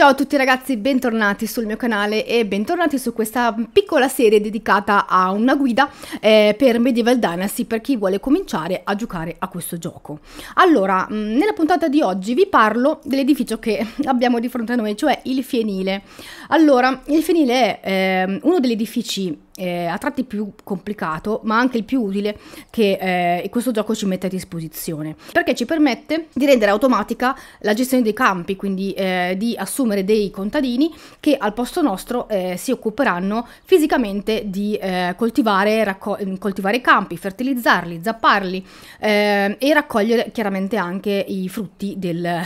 Ciao a tutti ragazzi, bentornati sul mio canale e bentornati su questa piccola serie dedicata a una guida eh, per Medieval Dynasty per chi vuole cominciare a giocare a questo gioco. Allora, mm, nella puntata di oggi vi parlo dell'edificio che abbiamo di fronte a noi, cioè il Fienile. Allora, il Fienile è eh, uno degli edifici eh, a tratti più complicato, ma anche il più utile che eh, questo gioco ci mette a disposizione, perché ci permette di rendere automatica la gestione dei campi, quindi eh, di assumere dei contadini che al posto nostro eh, si occuperanno fisicamente di eh, coltivare, racco- mm, coltivare i campi, fertilizzarli, zapparli eh, e raccogliere chiaramente anche i frutti del,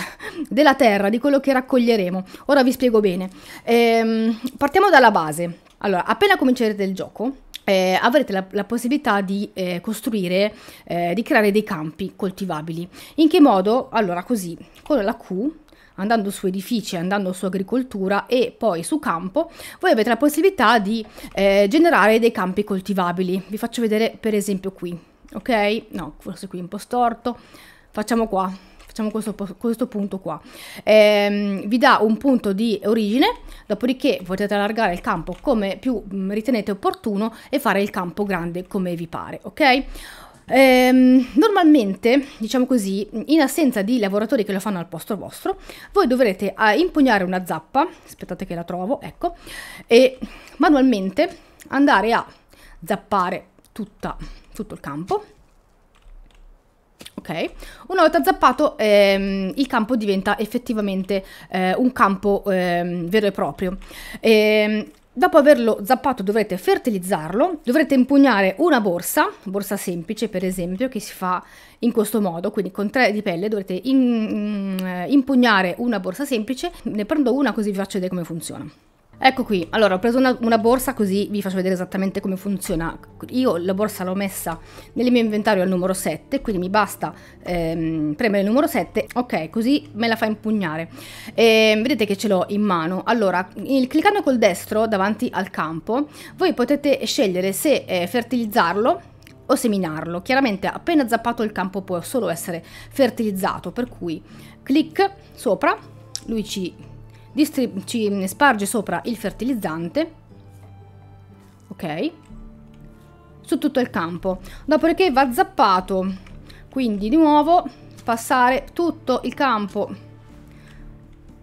della terra, di quello che raccoglieremo. Ora vi spiego bene. Ehm, partiamo dalla base. Allora, appena comincerete il gioco, eh, avrete la, la, possibilità di eh, costruire, eh, di creare dei campi coltivabili. In che modo? Allora, così, con la Q, andando su edifici, andando su agricoltura e poi su campo, voi avete la possibilità di eh, generare dei campi coltivabili. Vi faccio vedere per esempio qui, ok? No, forse qui è un po' storto. Facciamo qua facciamo questo, questo punto qua, ehm, vi dà un punto di origine, dopodiché potete allargare il campo come più mm, ritenete opportuno e fare il campo grande come vi pare, ok? Ehm, normalmente, diciamo così, in assenza di lavoratori che lo fanno al posto vostro, voi dovrete ah, impugnare una zappa, aspettate che la trovo, ecco, e manualmente andare a zappare tutta, tutto il campo Ok? Una volta zappato ehm, il campo diventa effettivamente eh, un campo ehm, vero e proprio. E, ehm, Dopo averlo zappato dovrete fertilizzarlo, dovrete impugnare una borsa, borsa semplice per esempio, che si fa in questo modo, quindi con tre di pelle dovrete in, in, mm, impugnare una borsa semplice, ne prendo una così vi faccio vedere come funziona. Ecco qui, allora ho preso una, una, borsa così vi faccio vedere esattamente come funziona. Io la borsa l'ho messa nel mio inventario al numero 7, quindi mi basta ehm, premere il numero 7, ok, così me la fa impugnare. E, ehm, vedete che ce l'ho in mano. Allora, il, cliccando col destro davanti al campo, voi potete scegliere se eh, fertilizzarlo o seminarlo. Chiaramente appena zappato il campo può solo essere fertilizzato, per cui clic sopra, lui ci Distri- ci sparge sopra il fertilizzante, ok, su tutto il campo. Dopodiché va zappato, quindi di nuovo passare tutto il campo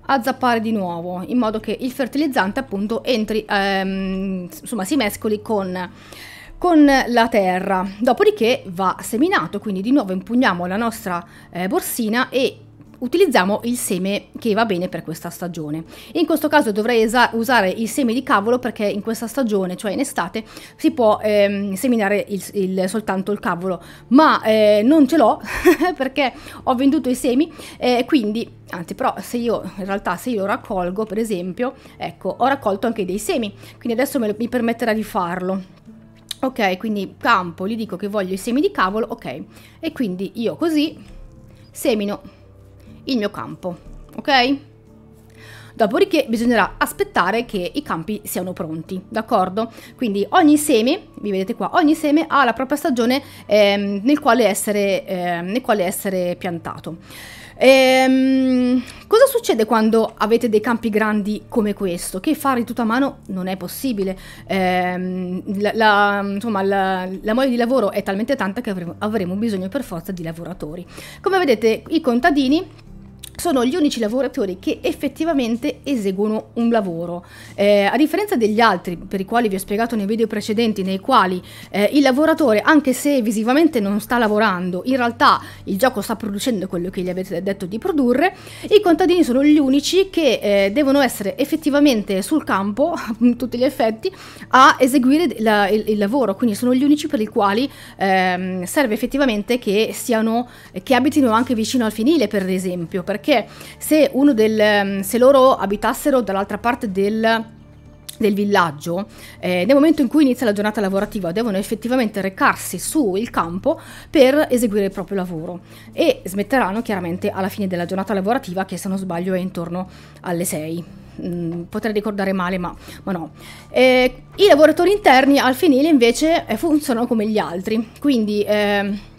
a zappare di nuovo in modo che il fertilizzante appunto entri ehm, insomma si mescoli con, con la terra dopodiché va seminato quindi di nuovo impugniamo la nostra eh, borsina e utilizziamo il seme che va bene per questa stagione. In questo caso dovrei usare il seme di cavolo perché in questa stagione, cioè in estate, si può ehm, seminare il, il, soltanto il cavolo, ma eh, non ce l'ho perché ho venduto i semi, eh, quindi anzi però se io in realtà se io lo raccolgo per esempio, ecco, ho raccolto anche dei semi, quindi adesso lo, mi permetterà di farlo. Ok, quindi campo, gli dico che voglio i semi di cavolo, ok, e quindi io così semino il mio campo, ok? Dopodiché bisognerà aspettare che i campi siano pronti, d'accordo? Quindi ogni seme, vi vedete qua, ogni seme ha la propria stagione ehm, nel, quale essere, ehm, nel quale essere piantato. Ehm, cosa succede quando avete dei campi grandi come questo? Che fare tutto a mano non è possibile. Ehm, la, la, insomma, la, la, mole di lavoro è talmente tanta che avremo, avremo bisogno per forza di lavoratori. Come vedete, i contadini sono gli unici lavoratori che effettivamente eseguono un lavoro. Eh, a differenza degli altri, per i quali vi ho spiegato nei video precedenti, nei quali eh, il lavoratore, anche se visivamente non sta lavorando, in realtà il gioco sta producendo quello che gli avete detto di produrre, i contadini sono gli unici che eh, devono essere effettivamente sul campo, a tutti gli effetti, a eseguire la, il, il, lavoro, quindi sono gli unici per i quali ehm, serve effettivamente che, siano, che abitino anche vicino al finile, per esempio, perché perché se, del, se loro abitassero dall'altra parte del del villaggio, eh, nel momento in cui inizia la giornata lavorativa devono effettivamente recarsi sul campo per eseguire il proprio lavoro e smetteranno chiaramente alla fine della giornata lavorativa che se non sbaglio è intorno alle 6. Mm, potrei ricordare male, ma, ma no. Eh, I lavoratori interni al finile invece eh, funzionano come gli altri, quindi... Eh,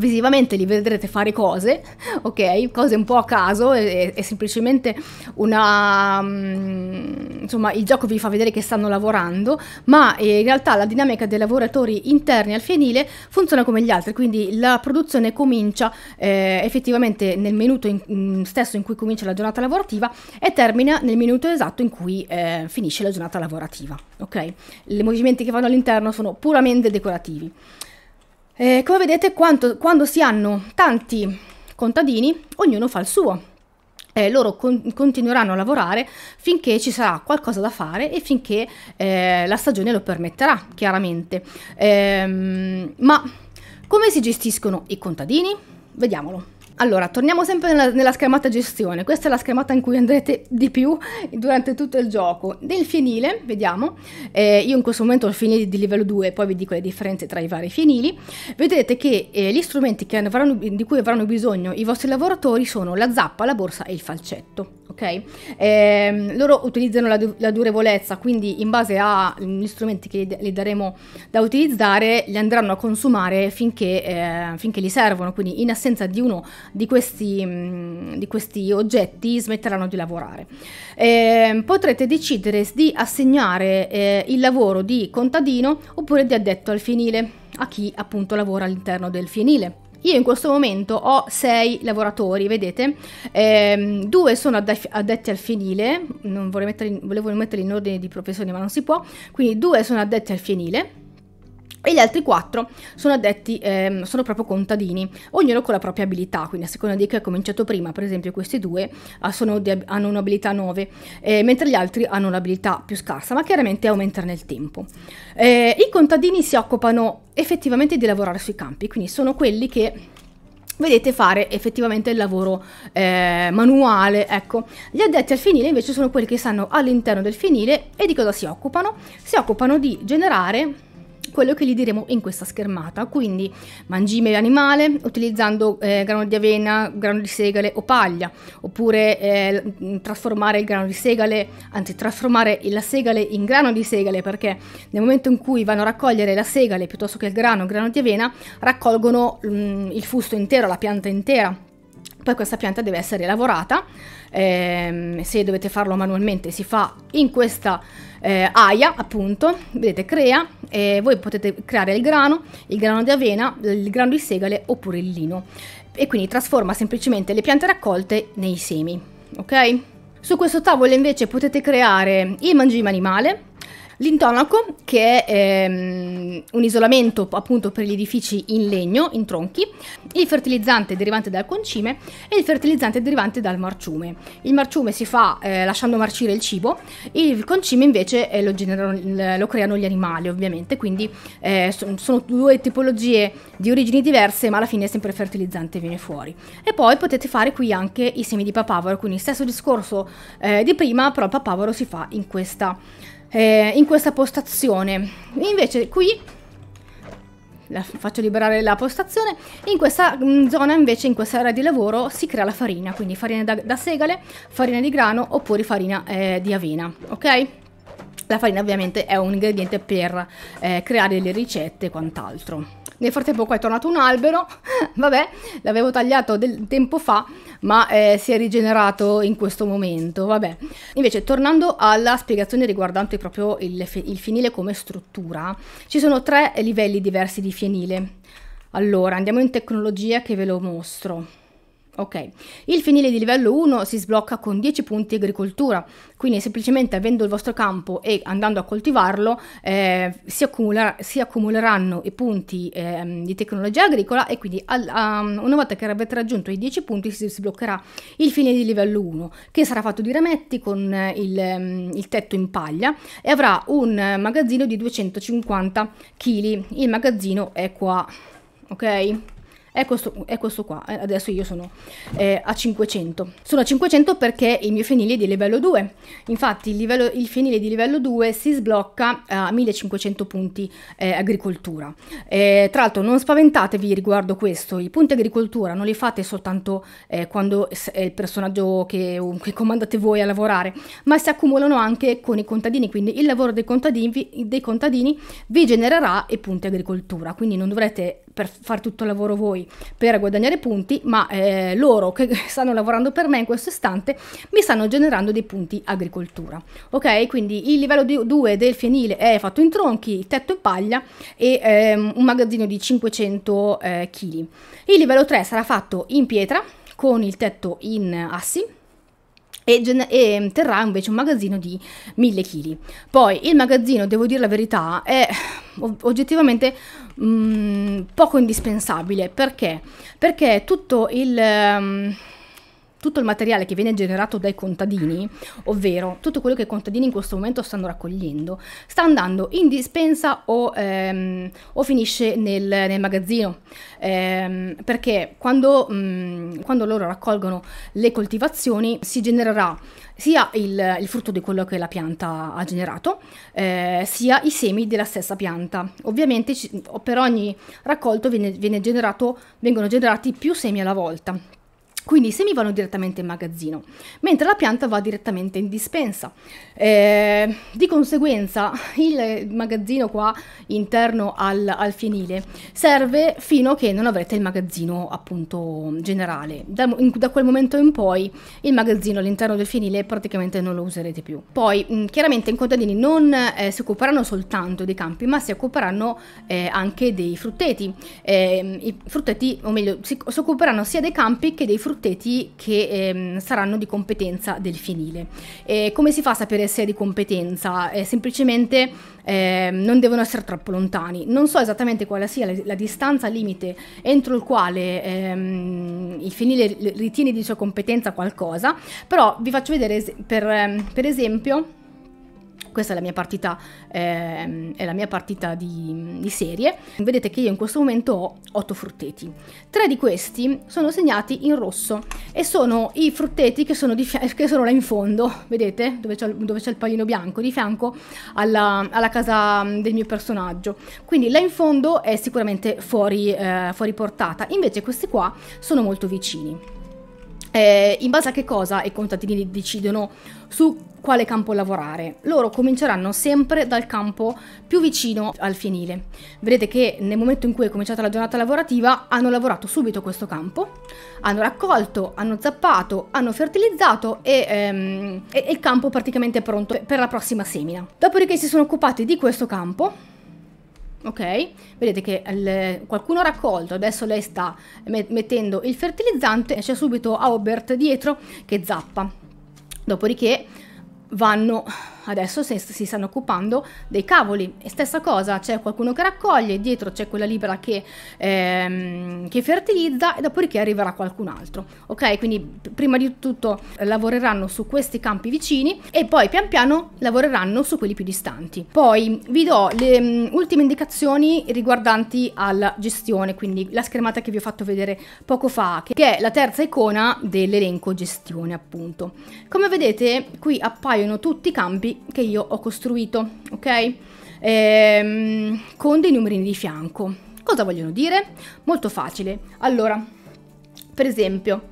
visivamente li vedrete fare cose, ok? Cose un po' a caso, è, è semplicemente una... Mm, insomma, il gioco vi fa vedere che stanno lavorando, ma eh, in realtà la dinamica dei lavoratori interni al fienile funziona come gli altri, quindi la produzione comincia eh, effettivamente nel minuto in, mm, stesso in cui comincia la giornata lavorativa e termina nel minuto esatto in cui eh, finisce la giornata lavorativa, ok? I movimenti che vanno all'interno sono puramente decorativi. Eh, come vedete, quanto, quando si hanno tanti contadini, ognuno fa il suo. Eh, loro con continueranno a lavorare finché ci sarà qualcosa da fare e finché eh, la stagione lo permetterà, chiaramente. Ehm, ma come si gestiscono i contadini? Vediamolo. Allora, torniamo sempre nella, nella, schermata gestione. Questa è la schermata in cui andrete di più durante tutto il gioco. Del fienile, vediamo. Eh, io in questo momento ho il fienile di livello 2, poi vi dico le differenze tra i vari fienili. Vedrete che eh, gli strumenti che avranno, di cui avranno bisogno i vostri lavoratori sono la zappa, la borsa e il falcetto ok? Eh, loro utilizzano la, la, durevolezza, quindi in base agli strumenti che gli daremo da utilizzare, li andranno a consumare finché, eh, finché li servono, quindi in assenza di uno di questi, mm, di questi oggetti smetteranno di lavorare. Eh, potrete decidere di assegnare eh, il lavoro di contadino oppure di addetto al fienile, a chi appunto lavora all'interno del fienile. Io in questo momento ho sei lavoratori, vedete, ehm, due sono addetti al fienile, non vorrei metterli, volevo metterli in ordine di professione ma non si può, quindi due sono addetti al fienile, e gli altri quattro sono addetti, ehm, sono proprio contadini, ognuno con la propria abilità, quindi a seconda di chi ha cominciato prima, per esempio questi due ah, di, hanno un'abilità 9, eh, mentre gli altri hanno un'abilità più scarsa, ma chiaramente aumenta nel tempo. Eh, I contadini si occupano effettivamente di lavorare sui campi, quindi sono quelli che vedete fare effettivamente il lavoro eh, manuale. Ecco, gli addetti al finile invece sono quelli che stanno all'interno del finile e di cosa si occupano? Si occupano di generare quello che gli diremo in questa schermata, quindi mangime animale utilizzando eh, grano di avena, grano di segale o paglia, oppure eh, trasformare il grano di segale, anzi trasformare la segale in grano di segale perché nel momento in cui vanno a raccogliere la segale piuttosto che il grano, il grano di avena, raccolgono mh, mm, il fusto intero, la pianta intera poi questa pianta deve essere lavorata, eh, se dovete farlo manualmente si fa in questa eh, aia appunto, vedete crea, e voi potete creare il grano, il grano di avena, il grano di segale oppure il lino e quindi trasforma semplicemente le piante raccolte nei semi, ok? Su questo tavolo invece potete creare il mangime animale, L'intonaco, che è ehm, un isolamento appunto per gli edifici in legno, in tronchi, il fertilizzante derivante dal concime e il fertilizzante derivante dal marciume. Il marciume si fa eh, lasciando marcire il cibo, il concime invece eh, lo, generano, lo, creano gli animali ovviamente, quindi eh, sono due tipologie di origini diverse ma alla fine è sempre fertilizzante viene fuori. E poi potete fare qui anche i semi di papavero, quindi stesso discorso eh, di prima però il papavero si fa in questa eh, in questa postazione. Invece qui la faccio liberare la postazione. In questa mm, zona invece, in questa area di lavoro, si crea la farina, quindi farina da, da segale, farina di grano oppure farina eh, di avena, ok? La farina ovviamente è un ingrediente per eh, creare le ricette e quant'altro. Nel frattempo qua è tornato un albero, vabbè, l'avevo tagliato del tempo fa, ma eh, si è rigenerato in questo momento, vabbè. Invece, tornando alla spiegazione riguardante proprio il, il fienile come struttura, ci sono tre livelli diversi di fienile. Allora, andiamo in tecnologia che ve lo mostro. Ok, il finile di livello 1 si sblocca con 10 punti agricoltura, quindi semplicemente avendo il vostro campo e andando a coltivarlo eh, si, accumula, si, accumuleranno i punti eh, di tecnologia agricola e quindi al, um, una volta che avete raggiunto i 10 punti si sbloccherà il finile di livello 1 che sarà fatto di rametti con eh, il, ehm, il, tetto in paglia e avrà un magazzino di 250 kg, il magazzino è qua, ok? è questo, è questo qua, eh, adesso io sono eh, a 500. Sono a 500 perché il mio fenile è di livello 2, infatti il, livello, il fienile di livello 2 si sblocca a 1500 punti eh, agricoltura. Eh, tra l'altro non spaventatevi riguardo questo, i punti agricoltura non li fate soltanto eh, quando è il personaggio che, che, comandate voi a lavorare, ma si accumulano anche con i contadini, quindi il lavoro dei contadini, dei contadini vi genererà i punti agricoltura, quindi non dovrete per fare tutto il lavoro voi voi per guadagnare punti, ma eh, loro che stanno lavorando per me in questo istante mi stanno generando dei punti agricoltura. Ok, quindi il livello 2 del fienile è fatto in tronchi, tetto e paglia e ehm, un magazzino di 500 kg. Eh, il livello 3 sarà fatto in pietra con il tetto in assi e, ehm, terrà invece un magazzino di 1000 kg. Poi il magazzino, devo dire la verità, è oggettivamente mh, mm, poco indispensabile perché? Perché tutto il, ehm, tutto il materiale che viene generato dai contadini, ovvero tutto quello che i contadini in questo momento stanno raccogliendo, sta andando in dispensa o, ehm, o finisce nel, nel magazzino. Ehm, perché quando, mh, mm, quando, loro raccolgono le coltivazioni si genererà sia il, il frutto di quello che la pianta ha generato, eh, sia i semi della stessa pianta. Ovviamente ci, per ogni raccolto viene, viene generato, vengono generati più semi alla volta quindi i semi vanno direttamente in magazzino, mentre la pianta va direttamente in dispensa. Eh, di conseguenza il magazzino qua interno al, al, fienile serve fino a che non avrete il magazzino appunto generale. Da, in, da quel momento in poi il magazzino all'interno del fienile praticamente non lo userete più. Poi mh, chiaramente i contadini non eh, si occuperanno soltanto dei campi, ma si occuperanno eh, anche dei frutteti. Ehm, I frutteti, o meglio, si, si occuperanno sia dei campi che dei frutteti frutteti che ehm, saranno di competenza del finile. E come si fa a sapere se è di competenza? Eh, semplicemente eh, non devono essere troppo lontani. Non so esattamente quale sia la, la distanza limite entro il quale ehm, il finile ritiene di sua competenza qualcosa, però vi faccio vedere es- per, ehm, per esempio questa è la mia partita, eh, la mia partita di, di, serie. Vedete che io in questo momento ho 8 frutteti. Tre di questi sono segnati in rosso e sono i frutteti che sono, che sono là in fondo, vedete? Dove c'è, il pallino bianco, di fianco alla, alla, casa mm, del mio personaggio. Quindi là in fondo è sicuramente fuori, eh, fuori portata, invece questi qua sono molto vicini. Eh, in base a che cosa i contadini decidono su quale campo lavorare. Loro cominceranno sempre dal campo più vicino al fienile. Vedete che nel momento in cui è cominciata la giornata lavorativa hanno lavorato subito questo campo, hanno raccolto, hanno zappato, hanno fertilizzato e, ehm, e il campo praticamente è pronto per la prossima semina. Dopodiché si sono occupati di questo campo ok? Vedete che il, qualcuno ha raccolto, adesso lei sta mettendo il fertilizzante e c'è subito Aubert dietro che zappa. Dopodiché vanno adesso si, si stanno occupando dei cavoli. E stessa cosa, c'è qualcuno che raccoglie, dietro c'è quella libera che, ehm, che fertilizza e dopodiché arriverà qualcun altro. Ok, quindi prima di tutto eh, lavoreranno su questi campi vicini e poi pian piano lavoreranno su quelli più distanti. Poi vi do le um, ultime indicazioni riguardanti alla gestione, quindi la schermata che vi ho fatto vedere poco fa, che è la terza icona dell'elenco gestione appunto. Come vedete qui appaiono tutti i campi che io ho costruito, ok? Ehm, con dei numerini di fianco. Cosa vogliono dire? Molto facile. Allora, per esempio,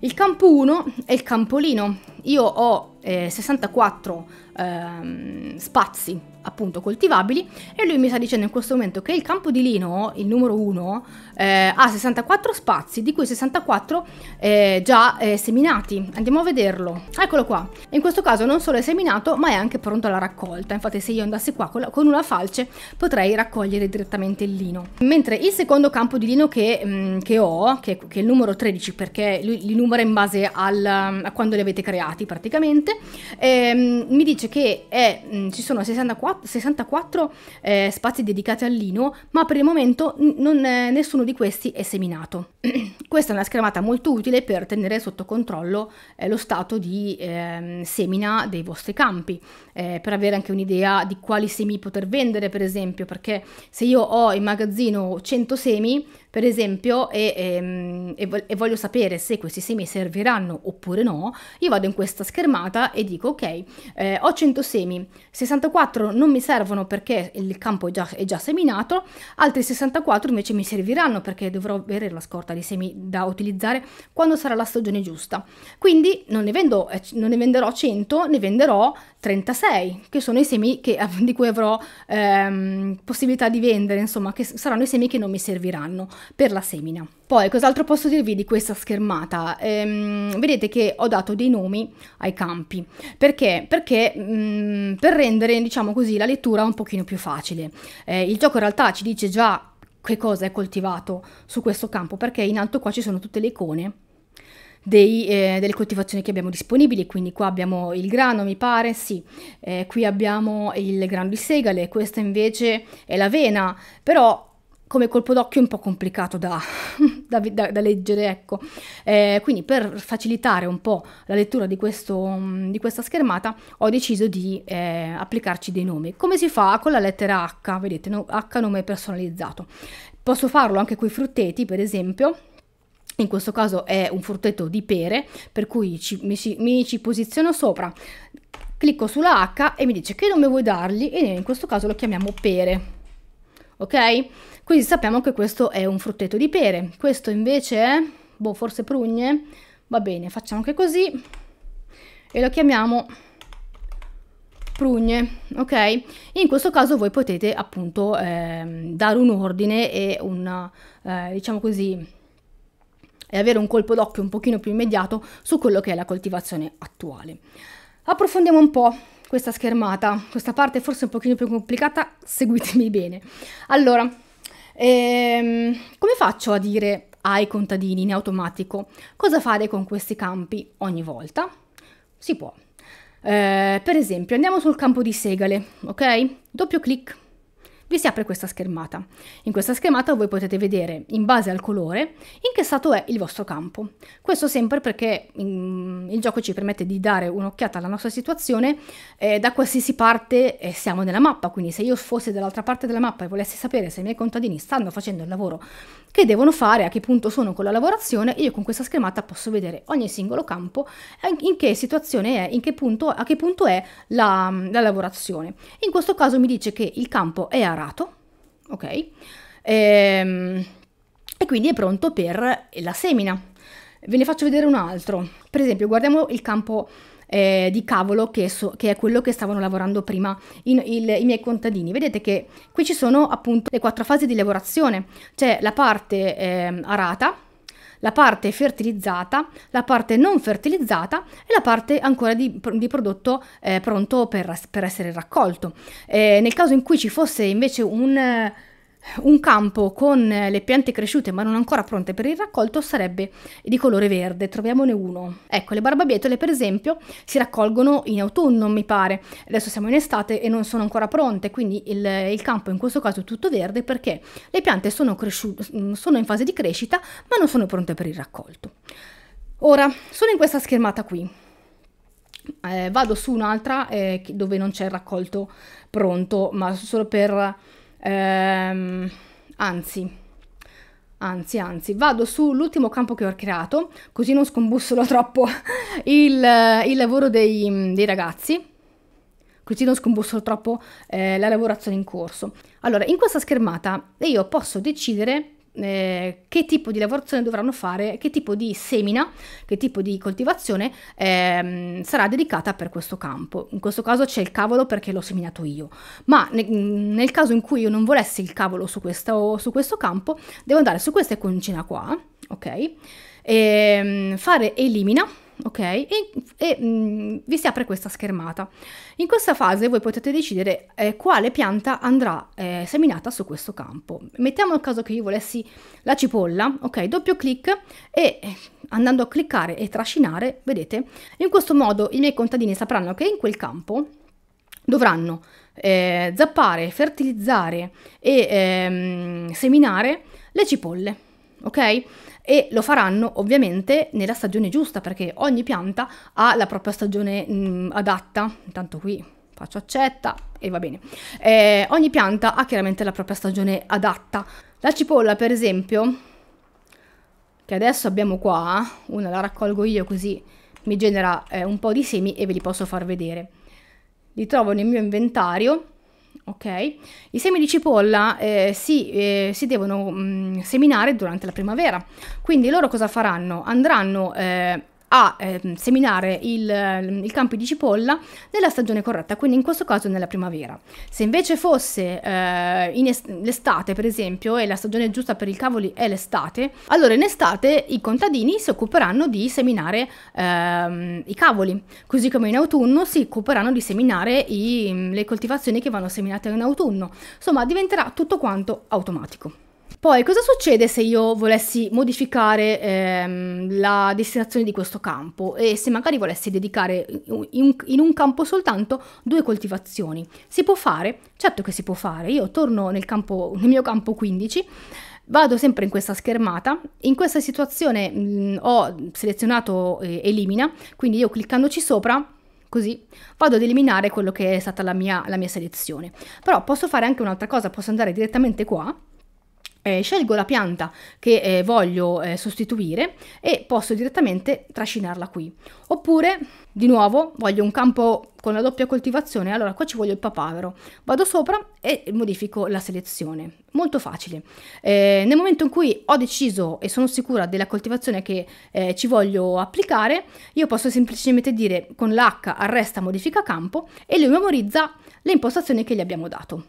il campo 1 è il campolino. Io ho eh, 64 ehm, spazi appunto coltivabili e lui mi sta dicendo in questo momento che il campo di lino, il numero 1, eh, ha 64 spazi, di cui 64 eh, già eh, seminati. Andiamo a vederlo. Eccolo qua. In questo caso non solo è seminato, ma è anche pronto alla raccolta. Infatti se io andassi qua con una falce potrei raccogliere direttamente il lino. Mentre il secondo campo di lino che, mh, mm, che ho, che, che, è il numero 13, perché lui li numera in base al, a quando li avete creati praticamente, ehm, mi dice che è, mh, mm, ci sono 64 64, eh, spazi dedicati al lino, ma per il momento n- non, eh, nessuno di questi è seminato. Questa è una schermata molto utile per tenere sotto controllo eh, lo stato di eh, semina dei vostri campi, eh, per avere anche un'idea di quali semi poter vendere, per esempio, perché se io ho in magazzino 100 semi, per esempio, e, ehm, e, e, voglio sapere se questi semi serviranno oppure no, io vado in questa schermata e dico, ok, eh, ho 100 semi, 64 non mi servono perché il campo è già, è già seminato, altri 64 invece mi serviranno perché dovrò avere la scorta sorta di semi da utilizzare quando sarà la stagione giusta. Quindi non ne, vendo, eh, non ne venderò 100, ne venderò 36, che sono i semi che, di cui avrò ehm, possibilità di vendere, insomma, che saranno i semi che non mi serviranno per la semina. Poi, cos'altro posso dirvi di questa schermata? Ehm, vedete che ho dato dei nomi ai campi. Perché? Perché mh, mm, per rendere, diciamo così, la lettura un pochino più facile. Eh, il gioco in realtà ci dice già che cosa è coltivato su questo campo, perché in alto qua ci sono tutte le icone dei, eh, delle coltivazioni che abbiamo disponibili, quindi qua abbiamo il grano, mi pare, sì, eh, qui abbiamo il grano di segale, questa invece è l'avena, però come colpo d'occhio un po' complicato da, da, da, da leggere, ecco. Eh, quindi per facilitare un po' la lettura di, questo, mm, di questa schermata ho deciso di eh, applicarci dei nomi. Come si fa con la lettera H? Vedete, no, H nome personalizzato. Posso farlo anche con i frutteti, per esempio, in questo caso è un frutteto di pere, per cui ci, mi, mi, ci posiziono sopra, clicco sulla H e mi dice che nome vuoi dargli e in questo caso lo chiamiamo pere. Ok? Quindi sappiamo che questo è un frutteto di pere, questo invece è, boh, forse prugne, va bene, facciamo anche così e lo chiamiamo prugne, ok? In questo caso voi potete appunto eh, dare un ordine e un, eh, diciamo così, e avere un colpo d'occhio un pochino più immediato su quello che è la coltivazione attuale. Approfondiamo un po' questa schermata, questa parte forse un pochino più complicata, seguitemi bene. Allora, Ehm, come faccio a dire ai contadini in automatico cosa fare con questi campi ogni volta? Si può. Eh, per esempio, andiamo sul campo di segale, ok? Doppio clic vi si apre questa schermata. In questa schermata voi potete vedere, in base al colore, in che stato è il vostro campo. Questo sempre perché in, mm, il gioco ci permette di dare un'occhiata alla nostra situazione eh, da qualsiasi parte eh, siamo nella mappa, quindi se io fossi dall'altra parte della mappa e volessi sapere se i miei contadini stanno facendo il lavoro che devono fare, a che punto sono con la lavorazione, io con questa schermata posso vedere ogni singolo campo, eh, in che situazione è, in che punto, a che punto è la, la lavorazione. In questo caso mi dice che il campo è arancione, preparato, ok? E, ehm, e quindi è pronto per la semina. Ve ne faccio vedere un altro. Per esempio, guardiamo il campo eh, di cavolo che, so, che, è quello che stavano lavorando prima in, il, i miei contadini. Vedete che qui ci sono appunto le quattro fasi di lavorazione. C'è la parte eh, arata, la parte fertilizzata, la parte non fertilizzata e la parte ancora di, di prodotto eh, pronto per, per, essere raccolto. Eh, nel caso in cui ci fosse invece un un campo con le piante cresciute ma non ancora pronte per il raccolto sarebbe di colore verde, troviamone uno. Ecco, le barbabietole per esempio si raccolgono in autunno, mi pare. Adesso siamo in estate e non sono ancora pronte, quindi il, il campo in questo caso è tutto verde perché le piante sono, mm, sono in fase di crescita ma non sono pronte per il raccolto. Ora, sono in questa schermata qui. Eh, vado su un'altra eh, dove non c'è il raccolto pronto, ma solo per Ehm, anzi, anzi, anzi, vado sull'ultimo campo che ho creato, così non scombussolo troppo il, il lavoro dei, dei, ragazzi, così non scombussolo troppo eh, la lavorazione in corso. Allora, in questa schermata io posso decidere eh, che tipo di lavorazione dovranno fare, che tipo di semina, che tipo di coltivazione eh, sarà dedicata per questo campo. In questo caso c'è il cavolo perché l'ho seminato io, ma ne, nel caso in cui io non volessi il cavolo su questo, su questo campo, devo andare su questa iconcina qua, ok, ehm, e fare elimina ok? E, e mh, mm, vi si apre questa schermata. In questa fase voi potete decidere eh, quale pianta andrà eh, seminata su questo campo. Mettiamo il caso che io volessi la cipolla, ok? Doppio clic e eh, andando a cliccare e trascinare, vedete, in questo modo i miei contadini sapranno che in quel campo dovranno eh, zappare, fertilizzare e ehm, seminare le cipolle ok? E lo faranno ovviamente nella stagione giusta perché ogni pianta ha la propria stagione mh, adatta. Intanto qui faccio accetta e va bene. Eh, ogni pianta ha chiaramente la propria stagione adatta. La cipolla, per esempio, che adesso abbiamo qua, una la raccolgo io così mi genera eh, un po' di semi e ve li posso far vedere. Li trovo nel mio inventario ok? I semi di cipolla eh, si, eh, si, devono mh, mm, seminare durante la primavera, quindi loro cosa faranno? Andranno eh, a eh, seminare il, ehm, il, campo di cipolla nella stagione corretta, quindi in questo caso nella primavera. Se invece fosse eh, in est- l'estate, per esempio, e la stagione giusta per i cavoli è l'estate, allora in estate i contadini si occuperanno di seminare ehm, i cavoli, così come in autunno si occuperanno di seminare i, le coltivazioni che vanno seminate in autunno. Insomma, diventerà tutto quanto automatico. Poi cosa succede se io volessi modificare ehm, la destinazione di questo campo e se magari volessi dedicare in, in un campo soltanto due coltivazioni? Si può fare? Certo che si può fare. Io torno nel, campo, nel mio campo 15 Vado sempre in questa schermata, in questa situazione mh, mm, ho selezionato eh, elimina, quindi io cliccandoci sopra, così, vado ad eliminare quello che è stata la mia, la mia selezione. Però posso fare anche un'altra cosa, posso andare direttamente qua, eh, scelgo la pianta che eh, voglio eh, sostituire e posso direttamente trascinarla qui. Oppure, di nuovo, voglio un campo con la doppia coltivazione, allora qua ci voglio il papavero. Vado sopra e modifico la selezione. Molto facile. Eh, nel momento in cui ho deciso e sono sicura della coltivazione che eh, ci voglio applicare, io posso semplicemente dire con l'H arresta modifica campo e lui memorizza le impostazioni che gli abbiamo dato.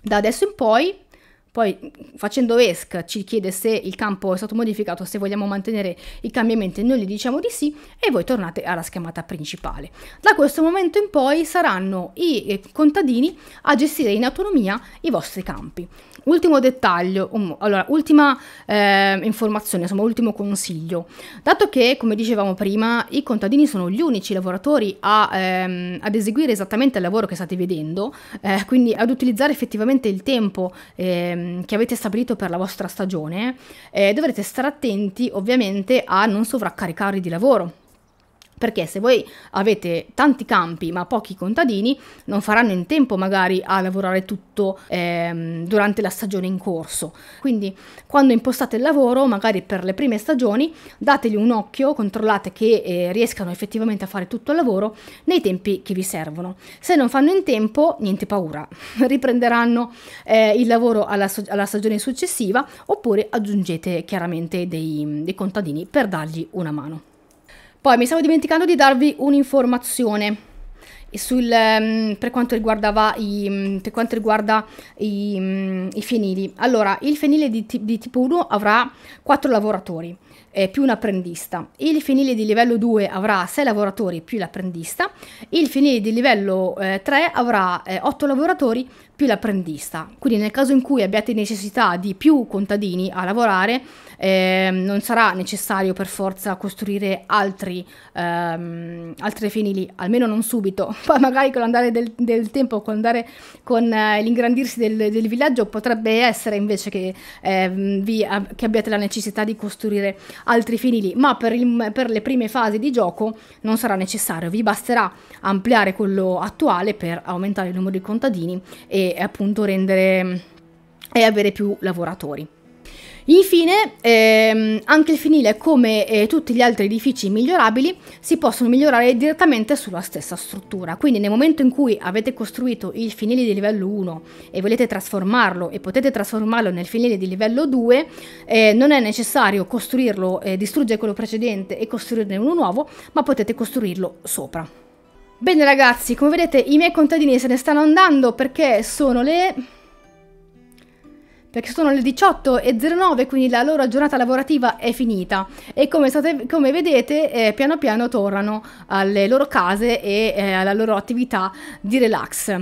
Da adesso in poi poi facendo ESC ci chiede se il campo è stato modificato, se vogliamo mantenere i cambiamenti, noi gli diciamo di sì e voi tornate alla schermata principale. Da questo momento in poi saranno i eh, contadini a gestire in autonomia i vostri campi. Ultimo dettaglio, um, allora, ultima eh, informazione, insomma, ultimo consiglio. Dato che, come dicevamo prima, i contadini sono gli unici lavoratori a, ehm, ad eseguire esattamente il lavoro che state vedendo, eh, quindi ad utilizzare effettivamente il tempo ehm, Ehm, che avete stabilito per la vostra stagione, eh, dovrete stare attenti ovviamente a non sovraccaricarvi di lavoro perché se voi avete tanti campi ma pochi contadini, non faranno in tempo magari a lavorare tutto ehm, durante la stagione in corso. Quindi quando impostate il lavoro, magari per le prime stagioni, dategli un occhio, controllate che eh, riescano effettivamente a fare tutto il lavoro nei tempi che vi servono. Se non fanno in tempo, niente paura, riprenderanno eh, il lavoro alla, alla, stagione successiva oppure aggiungete chiaramente dei, dei contadini per dargli una mano. Poi mi stavo dimenticando di darvi un'informazione eh, sul, ehm, per quanto riguardava i, mm, per quanto riguarda i, mm, i fenili. Allora, il fenile di, di tipo 1 avrà 4 lavoratori eh, più un apprendista. Il fenile di livello 2 avrà 6 lavoratori più l'apprendista. Il fenile di livello eh, 3 avrà eh, 8 lavoratori più l'apprendista. Quindi nel caso in cui abbiate necessità di più contadini a lavorare, eh, non sarà necessario per forza costruire altri, ehm, altre fenili, almeno non subito. Poi magari con l'andare del, del, tempo, con, con eh, l'ingrandirsi del, del, villaggio, potrebbe essere invece che, eh, vi, che, abbiate la necessità di costruire altri fenili, ma per, il, per le prime fasi di gioco non sarà necessario, vi basterà ampliare quello attuale per aumentare il numero di contadini e appunto rendere e avere più lavoratori. Infine, ehm, anche il finile, come eh, tutti gli altri edifici migliorabili, si possono migliorare direttamente sulla stessa struttura. Quindi nel momento in cui avete costruito il finile di livello 1 e volete trasformarlo e potete trasformarlo nel finile di livello 2, eh, non è necessario costruirlo, eh, distruggere quello precedente e costruirne uno nuovo, ma potete costruirlo sopra. Bene ragazzi, come vedete i miei contadini se ne stanno andando perché sono le... Perché sono le 18.09, quindi la loro giornata lavorativa è finita. E come, state, come vedete, eh, piano piano tornano alle loro case e eh, alla loro attività di relax.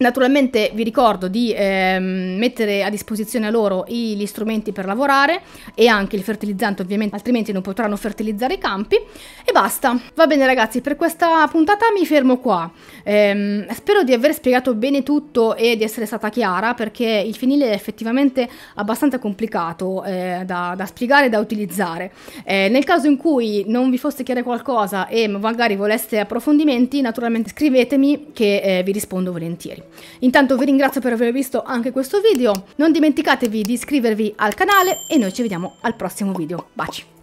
Naturalmente vi ricordo di ehm, mettere a disposizione loro gli strumenti per lavorare e anche il fertilizzante ovviamente, altrimenti non potranno fertilizzare i campi e basta. Va bene ragazzi, per questa puntata mi fermo qua. Ehm, spero di aver spiegato bene tutto e di essere stata chiara perché il finile è effettivamente abbastanza complicato eh, da, da, spiegare e da utilizzare. Eh, nel caso in cui non vi fosse chiara qualcosa e magari voleste approfondimenti, naturalmente scrivetemi che eh, vi rispondo volentieri. Intanto vi ringrazio per aver visto anche questo video, non dimenticatevi di iscrivervi al canale e noi ci vediamo al prossimo video. Baci!